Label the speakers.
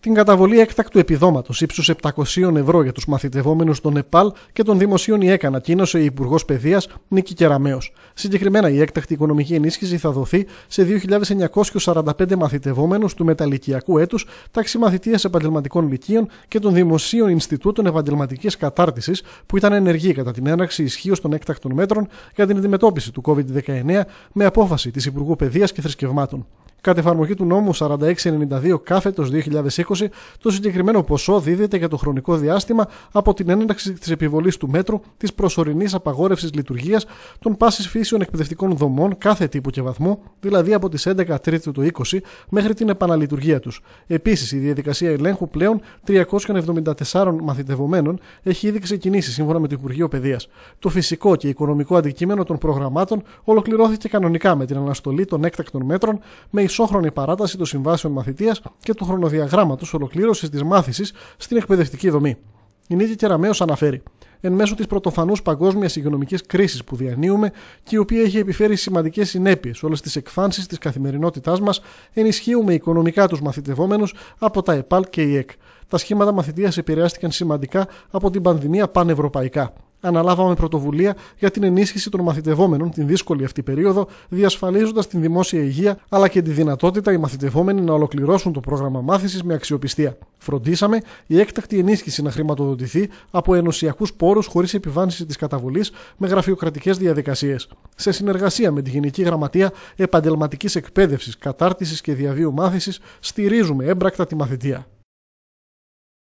Speaker 1: την καταβολή έκτακτου επιδόματος ύψους 700 ευρώ για τους μαθητευόμενους στο Νεπάλ και των δημοσίων ΙΕΚ, ανακοίνωσε η Υπουργός Παιδείας Νίκη Κεραμέο. Συγκεκριμένα, η έκτακτη οικονομική ενίσχυση θα δοθεί σε 2.945 μαθητευόμενους του μεταλικιακού έτου, τάξη μαθητεία επαγγελματικών λυκείων και των δημοσίων Ινστιτούτων Επαγγελματικής Κατάρτισης, που ήταν ενεργοί κατά την έναρξη ισχύω των έκτακτων μέτρων για την αντιμετώπιση του COVID-19 με απόφαση της Υπουργού Παιδείας και Θρησκευμάτων. Κατ' εφαρμογή του νόμου 4692 κάθετο 2020, το συγκεκριμένο ποσό δίδεται για το χρονικό διάστημα από την έναρξη της επιβολής του μέτρου της προσωρινής απαγόρευσης λειτουργίας των πάσης φύσεων εκπαιδευτικών δομών κάθε τύπου και βαθμού δηλαδή από τις 11 Τρίτου του 20 μέχρι την επαναλειτουργία τους. Επίσης, η διαδικασία ελέγχου πλέον 374 μαθητευομένων έχει ήδη ξεκινήσει σύμφωνα με το Υπουργείο Παιδείας. Το φυσικό και οικονομικό αντικείμενο των προγραμμάτων ολοκληρώθηκε κανονικά με την αναστολή των έκτακτων μέτρων, με ισόχρονη παράταση των συμβάσεων μαθητείας και του χρονοδιαγράμματος ολοκλήρωσης της μάθησης στην εκπαιδευτική δομή. Η Νίκη Κεραμέο αναφέρει. Εν μέσω της πρωτοφανούς παγκόσμιας υγειονομικής κρίσης που διανύουμε και η οποία έχει επιφέρει σημαντικές συνέπειες σε όλες τις εκφάνσεις της καθημερινότητάς μας, ενισχύουμε οικονομικά τους μαθητευόμενους από τα ΕΠΑΛ και η ΕΚ. Τα σχήματα μαθητείας επηρεάστηκαν σημαντικά από την πανδημία πανευρωπαϊκά. Αναλάβαμε πρωτοβουλία για την ενίσχυση των μαθητευόμενων την δύσκολη αυτή περίοδο, διασφαλίζοντας την δημόσια υγεία αλλά και τη δυνατότητα οι μαθητευόμενοι να ολοκληρώσουν το πρόγραμμα μάθησης με αξιοπιστία. Φροντίσαμε η έκτακτη ενίσχυση να χρηματοδοτηθεί από ενωσιακούς πόρους χωρίς επιβάρυνση της καταβολής με γραφειοκρατικές διαδικασίες. Σε συνεργασία με τη Γενική Γραμματεία Επαγγελματικής Εκπαίδευσης, Κατάρτισης και Διαβίου Μάθησης, στηρίζουμε έμπρακτα τη μαθητεία.